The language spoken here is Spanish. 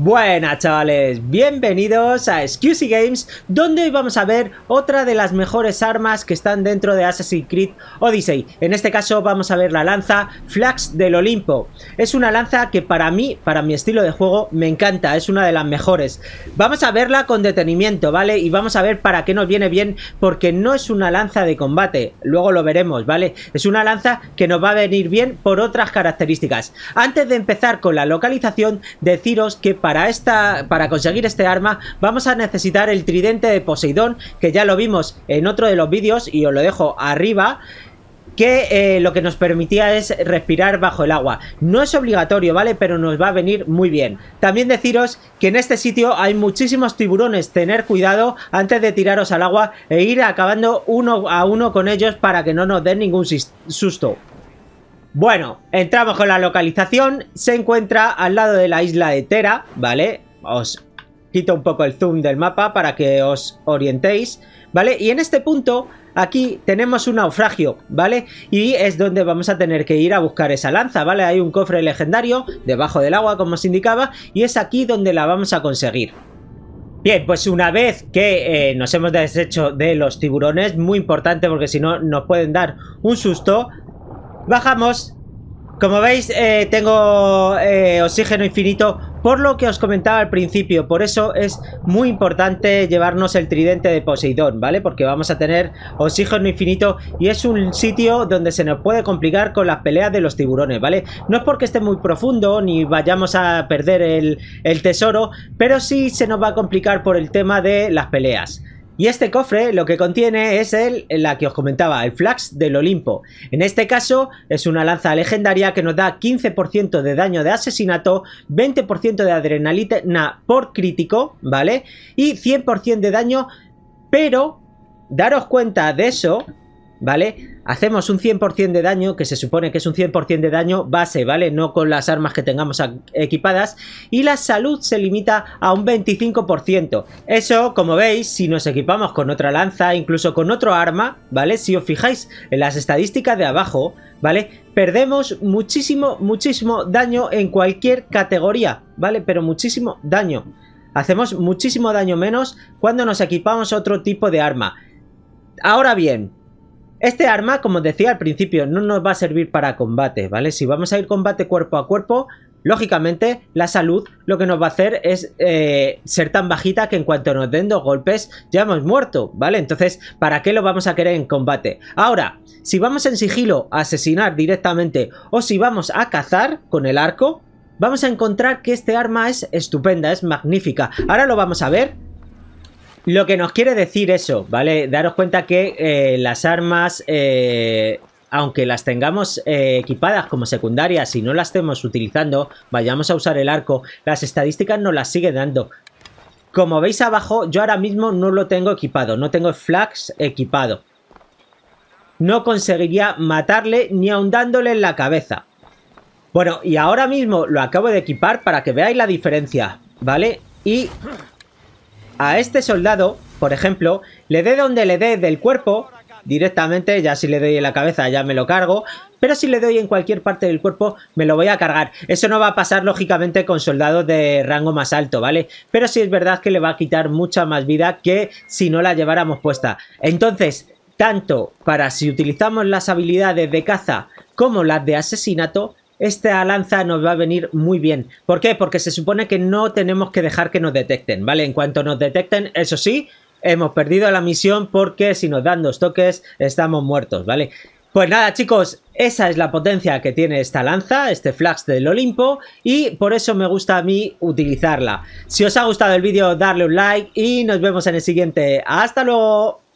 Buenas chavales, bienvenidos a Excuse Games, donde hoy vamos a ver otra de las mejores armas que están dentro de Assassin's Creed Odyssey. En este caso vamos a ver la lanza Flax del Olimpo. Es una lanza que para mí, para mi estilo de juego, me encanta, es una de las mejores. Vamos a verla con detenimiento, ¿vale? Y vamos a ver para qué nos viene bien, porque no es una lanza de combate, luego lo veremos, ¿vale? Es una lanza que nos va a venir bien por otras características. Antes de empezar con la localización, deciros que para para, esta, para conseguir este arma vamos a necesitar el tridente de Poseidón, que ya lo vimos en otro de los vídeos y os lo dejo arriba que eh, lo que nos permitía es respirar bajo el agua. No es obligatorio, ¿vale? Pero nos va a venir muy bien. También deciros que en este sitio hay muchísimos tiburones. Tener cuidado antes de tiraros al agua e ir acabando uno a uno con ellos para que no nos den ningún susto. Bueno, entramos con la localización. Se encuentra al lado de la isla de Tera, ¿vale? Os quito un poco el zoom del mapa para que os orientéis, ¿vale? Y en este punto, aquí tenemos un naufragio, ¿vale? Y es donde vamos a tener que ir a buscar esa lanza, ¿vale? Hay un cofre legendario debajo del agua, como os indicaba, y es aquí donde la vamos a conseguir, Bien, pues una vez que eh, nos hemos deshecho de los tiburones, muy importante porque si no nos pueden dar un susto, bajamos. Como veis, eh, tengo eh, oxígeno infinito, por lo que os comentaba al principio. Por eso es muy importante llevarnos el tridente de Poseidón, ¿vale? Porque vamos a tener oxígeno infinito y es un sitio donde se nos puede complicar con las peleas de los tiburones, ¿vale? No es porque esté muy profundo ni vayamos a perder el, el tesoro, pero sí se nos va a complicar por el tema de las peleas. Y este cofre lo que contiene es el, la que os comentaba, el Flax del Olimpo. En este caso es una lanza legendaria que nos da 15% de daño de asesinato, 20% de adrenalina por crítico, ¿vale? Y 100% de daño, pero daros cuenta de eso, ¿vale? Hacemos un 100% de daño, que se supone que es un 100% de daño base, ¿vale? No con las armas que tengamos equipadas. Y la salud se limita a un 25%. Eso, como veis, si nos equipamos con otra lanza, incluso con otro arma, ¿vale? Si os fijáis en las estadísticas de abajo, ¿vale? Perdemos muchísimo, muchísimo daño en cualquier categoría, ¿vale? Pero muchísimo daño. Hacemos muchísimo daño menos cuando nos equipamos otro tipo de arma. Ahora bien, este arma, como decía al principio, no nos va a servir para combate, ¿vale? Si vamos a ir combate cuerpo a cuerpo, lógicamente la salud lo que nos va a hacer es eh, ser tan bajita que en cuanto nos den dos golpes ya hemos muerto, ¿vale? Entonces, ¿para qué lo vamos a querer en combate? Ahora, si vamos en sigilo a asesinar directamente o si vamos a cazar con el arco, vamos a encontrar que este arma es estupenda, es magnífica. Ahora lo vamos a ver lo que nos quiere decir eso, ¿vale? Daros cuenta que eh, las armas, eh, aunque las tengamos eh, equipadas como secundarias y no las estemos utilizando, vayamos a usar el arco, las estadísticas nos las sigue dando. Como veis abajo, yo ahora mismo no lo tengo equipado, no tengo el equipado. No conseguiría matarle ni ahondándole en la cabeza. Bueno, y ahora mismo lo acabo de equipar para que veáis la diferencia, ¿vale? Y a este soldado, por ejemplo, le dé donde le dé del cuerpo, directamente, ya si le doy en la cabeza ya me lo cargo, pero si le doy en cualquier parte del cuerpo me lo voy a cargar. Eso no va a pasar lógicamente con soldados de rango más alto, ¿vale? Pero sí es verdad que le va a quitar mucha más vida que si no la lleváramos puesta. Entonces, tanto para si utilizamos las habilidades de caza como las de asesinato, esta lanza nos va a venir muy bien. ¿Por qué? Porque se supone que no tenemos que dejar que nos detecten, ¿vale? En cuanto nos detecten, eso sí, hemos perdido la misión porque si nos dan dos toques estamos muertos, ¿vale? Pues nada chicos, esa es la potencia que tiene esta lanza, este flash del Olimpo y por eso me gusta a mí utilizarla. Si os ha gustado el vídeo darle un like y nos vemos en el siguiente. ¡Hasta luego!